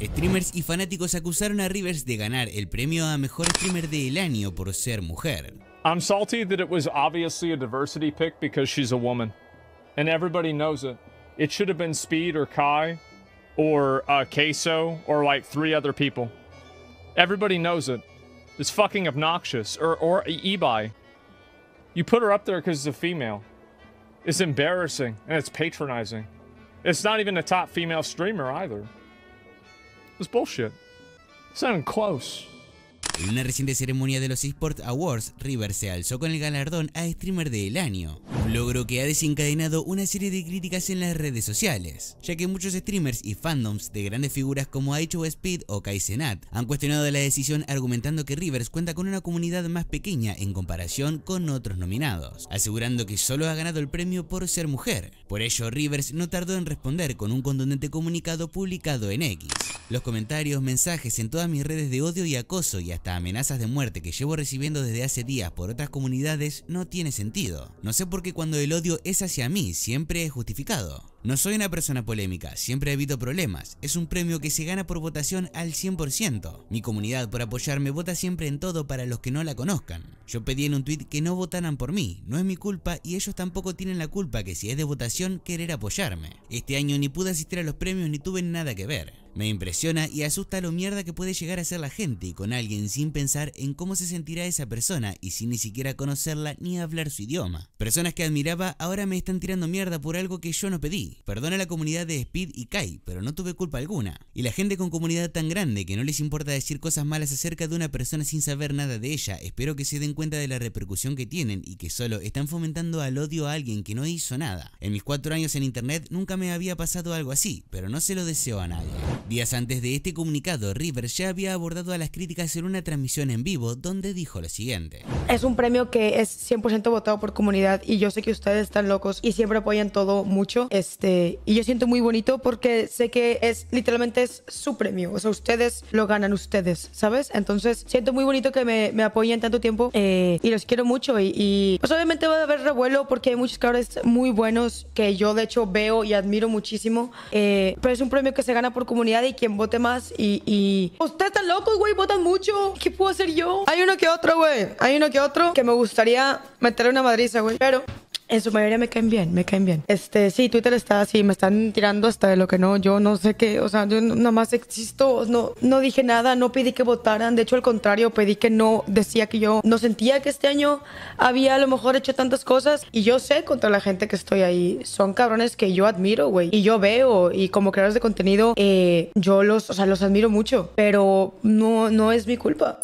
Streamers y fanáticos acusaron a Rivers de ganar el premio a mejor streamer del año por ser mujer. I'm salty that it was obviously a diversity pick because she's a woman. And everybody knows it. It should have been Speed or Kai or uh, Queso or like three other people. Everybody knows it. It's fucking obnoxious. Or, or Ebi. You put her up there because it's a female. It's embarrassing and it's patronizing. It's not even a top female streamer either. En una reciente ceremonia de los eSports Awards, Rivers se alzó con el galardón a streamer del año, logro que ha desencadenado una serie de críticas en las redes sociales, ya que muchos streamers y fandoms de grandes figuras como H.O. Speed o Kaizenat han cuestionado la decisión argumentando que Rivers cuenta con una comunidad más pequeña en comparación con otros nominados, asegurando que solo ha ganado el premio por ser mujer. Por ello, Rivers no tardó en responder con un contundente comunicado publicado en X. Los comentarios, mensajes en todas mis redes de odio y acoso y hasta amenazas de muerte que llevo recibiendo desde hace días por otras comunidades no tiene sentido. No sé por qué cuando el odio es hacia mí siempre es justificado. No soy una persona polémica, siempre evito problemas. Es un premio que se gana por votación al 100%. Mi comunidad por apoyarme vota siempre en todo para los que no la conozcan. Yo pedí en un tweet que no votaran por mí, no es mi culpa y ellos tampoco tienen la culpa que si es de votación querer apoyarme. Este año ni pude asistir a los premios ni tuve nada que ver. Me impresiona y asusta lo mierda que puede llegar a ser la gente con alguien sin pensar en cómo se sentirá esa persona y sin ni siquiera conocerla ni hablar su idioma. Personas que admiraba ahora me están tirando mierda por algo que yo no pedí. Perdona a la comunidad de Speed y Kai, pero no tuve culpa alguna. Y la gente con comunidad tan grande que no les importa decir cosas malas acerca de una persona sin saber nada de ella, espero que se den cuenta de la repercusión que tienen y que solo están fomentando al odio a alguien que no hizo nada. En mis cuatro años en internet nunca me había pasado algo así, pero no se lo deseo a nadie. Días antes de este comunicado, River ya había abordado a las críticas en una transmisión en vivo donde dijo lo siguiente. Es un premio que es 100% votado por comunidad y yo sé que ustedes están locos y siempre apoyan todo mucho. Este, este, y yo siento muy bonito porque sé que es literalmente es su premio. O sea, ustedes lo ganan ustedes, ¿sabes? Entonces siento muy bonito que me, me apoyen tanto tiempo eh, y los quiero mucho. Y, y, pues obviamente va a haber revuelo porque hay muchos cabrones muy buenos que yo de hecho veo y admiro muchísimo. Eh, pero es un premio que se gana por comunidad y quien vote más. Y, y... Pues, ustedes están locos, güey, votan mucho. ¿Qué puedo hacer yo? Hay uno que otro, güey. Hay uno que otro que me gustaría meterle una madriza, güey. Pero en su mayoría me caen bien, me caen bien. Este, sí, Twitter está así, me están tirando hasta de lo que no, yo no sé qué, o sea, yo nada más existo, no, no dije nada, no pedí que votaran, de hecho al contrario, pedí que no, decía que yo no sentía que este año había a lo mejor hecho tantas cosas y yo sé contra la gente que estoy ahí, son cabrones que yo admiro, güey, y yo veo y como creadores de contenido, eh, yo los, o sea, los admiro mucho, pero no, no es mi culpa.